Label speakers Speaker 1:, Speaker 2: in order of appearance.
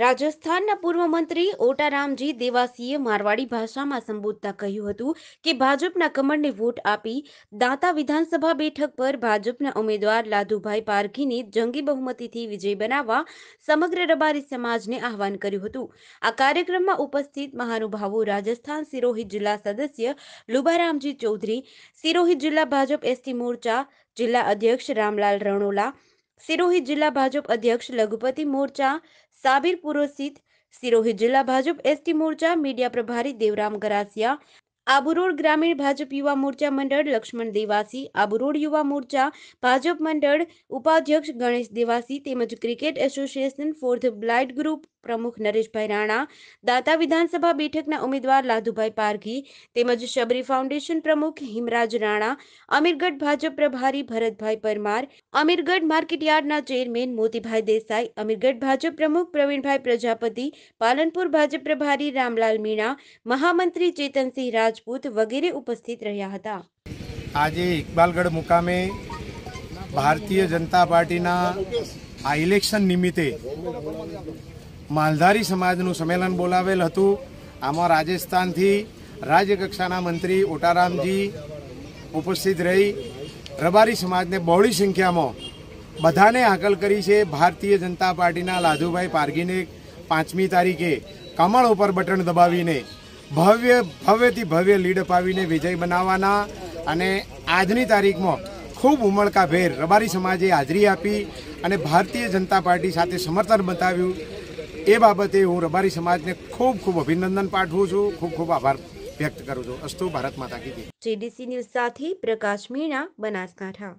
Speaker 1: રાજસ્થાનના પૂર્વ મંત્રી ઓટારામજી દેવાસીએ મારવાડી ભાષામાં સંબોધતા કહ્યું હતું કે ભાજપના કમળને વોટ આપી દાંતા વિધાનસભા બેઠક પર ભાજપના ઉમેદવાર લાધુભાઈ પારખીને જંગી બહુમતીથી વિજય બનાવવા સમગ્ર રબારી સમાજને આહવાન કર્યું હતું આ કાર્યક્રમમાં ઉપસ્થિત મહાનુભાવો રાજસ્થાન સિરોહિત જિલ્લા સદસ્ય લુબારામજી ચૌધરી સિરોહિત જિલ્લા ભાજપ એસટી મોરચા જિલ્લા અધ્યક્ષ રામલાલ રણોલા સિરોહી જિલ્લા ભાજપ અધ્યક્ષ લઘુપતિ મોરચા સાબિર પુરોહિત સિરોહી જિલ્લા ભાજપ એસટી મોરચા મીડિયા પ્રભારી દેવરામ ગરાસિયા આબુરોડ ગ્રામીણ ભાજપ યુવા મોરચા મંડળ લક્ષ્મણ દેવાસી આબુરોડ યુવા મોરચા ભાજપ મંડળ ઉપાધ્યક્ષ ગણેશ દેવાસી તેમજ cricket association for the blind group પ્રમુખ નરેશભાઈ રાણા દાતા વિધાનસભા બેઠકના ઉમેદવાર લાધુભાઈ પારઘી તેમજ શબરી ફાઉન્ડેશન પ્રમુખ હિમરાજ રાણા અમીરગઢ ભાજપ પ્રભારી ભરતભાઈ પરમાર અમીરગઢ માર્કેટયાર્ડના ચેરમેન મોતીભાઈ દેસાઈ અમીરગઢ ભાજપ પ્રમુખ પ્રવીણભાઈ પ્રજાપતિ પાલનપુર ભાજપ પ્રભારી રામલાલ મીણા મહામંત્રી ચેતનસિંહ રાજપૂત વગેરે ઉપસ્થિત રહ્યા હતા
Speaker 2: આજે ઇકબાલગઢ મુકામે ભારતીય જનતા પાર્ટીના આ ઇલેક્શન નિમિત્તે માલધારી સમાજનું સંમેલન બોલાવેલ હતું આમાં રાજસ્થાનથી રાજ્યકક્ષાના મંત્રી ઓટારામજી ઉપસ્થિત રહી રબારી સમાજને બહોળી સંખ્યામાં બધાને હાકલ કરી છે ભારતીય જનતા પાર્ટીના લાધુભાઈ પારગીને પાંચમી તારીખે કમળ ઉપર બટન દબાવીને ભવ્ય ભવ્યથી ભવ્ય લીડ અપાવીને વિજય બનાવવાના અને આજની તારીખમાં ખૂબ ઉમળકાભેર રબારી સમાજે હાજરી આપી અને ભારતીય જનતા પાર્ટી સાથે સમર્થન બતાવ્યું એ બાબતે હું રબારી સમાજને ખૂબ ખૂબ અભિનંદન પાઠવું છું ખૂબ ખૂબ આભાર વ્યક્ત કરું છું અસ્તુ ભારત માતા કી
Speaker 1: જીડીસી ન્યૂઝ સાથે પ્રકાશ મીણા બનાસકાંઠા